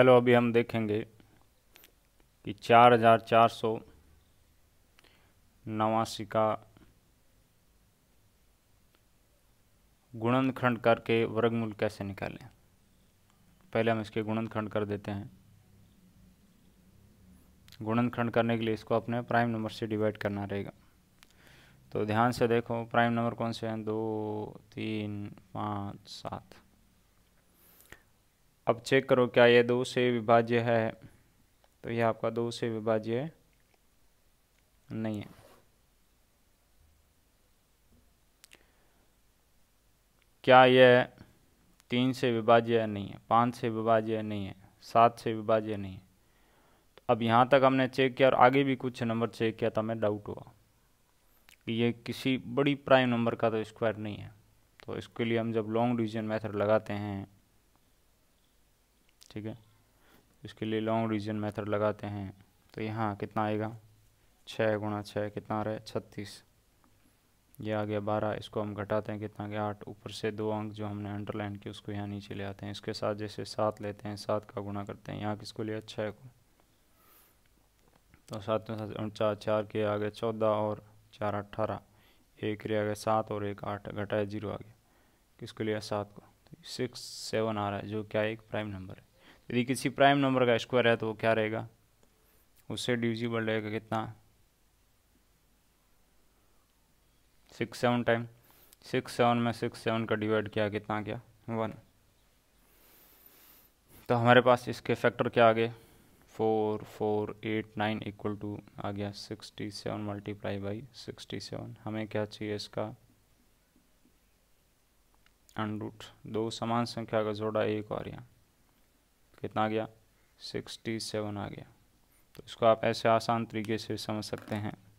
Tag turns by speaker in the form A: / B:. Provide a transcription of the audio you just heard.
A: hello अभी हम देखेंगे कि चार हजार चार सौ नवासी का गुणनखंड करके वर्गमूल कैसे निकालें पहले हम इसके गुणनखंड कर देते हैं गुणनखंड करने के लिए इसको अपने प्राइम नंबर से डिवाइड करना रहेगा तो ध्यान से देखो प्राइम नंबर कौन से हैं दो तीन पाँच सात अब चेक करो क्या ये दो से विभाज्य है तो यह आपका दो से विभाज्य है नहीं है क्या यह तीन से विभाज्य नहीं है पाँच से विभाज्य नहीं है सात से विभाज्य नहीं है तो अब यहाँ तक हमने चेक किया और आगे भी कुछ नंबर चेक किया तो हमें डाउट हुआ कि ये किसी बड़ी प्राइम नंबर का तो स्क्वायर नहीं है तो इसके लिए हम जब लॉन्ग डिवीजन मेथड लगाते हैं ठीक है इसके लिए लॉन्ग रीजन मेथड लगाते हैं तो यहाँ कितना आएगा छः गुणा छः कितना आ रहा है छत्तीस ये आ गया बारह इसको हम घटाते हैं कितना गया आठ ऊपर से दो अंक जो हमने अंडरलाइन किए उसको यहाँ नीचे ले आते हैं इसके साथ जैसे सात लेते हैं सात का गुणा करते हैं यहाँ किसको लिया छः को तो सात में सात चार चार के आ गए चौदह और चार अट्ठारह एक रे आ गया सात और एक आठ घटाया जीरो आ गया किसको लिया सात को तो सिक्स सेवन आ रहा है जो क्या एक प्राइम नंबर है यदि किसी प्राइम नंबर का स्क्वायर है तो वो क्या रहेगा उससे डिविजिबल रहेगा कितना six seven time six seven में सिक्स सेवन का डिवाइड किया कितना क्या वन तो हमारे पास इसके फैक्टर क्या आ गए four four eight nine equal to आ गया sixty seven multiply by sixty seven हमें क्या चाहिए इसका अंडरूट दो समान संख्या का जोड़ा एक और यहाँ कितना आ गया सिक्सटी सेवन आ गया तो इसको आप ऐसे आसान तरीके से समझ सकते हैं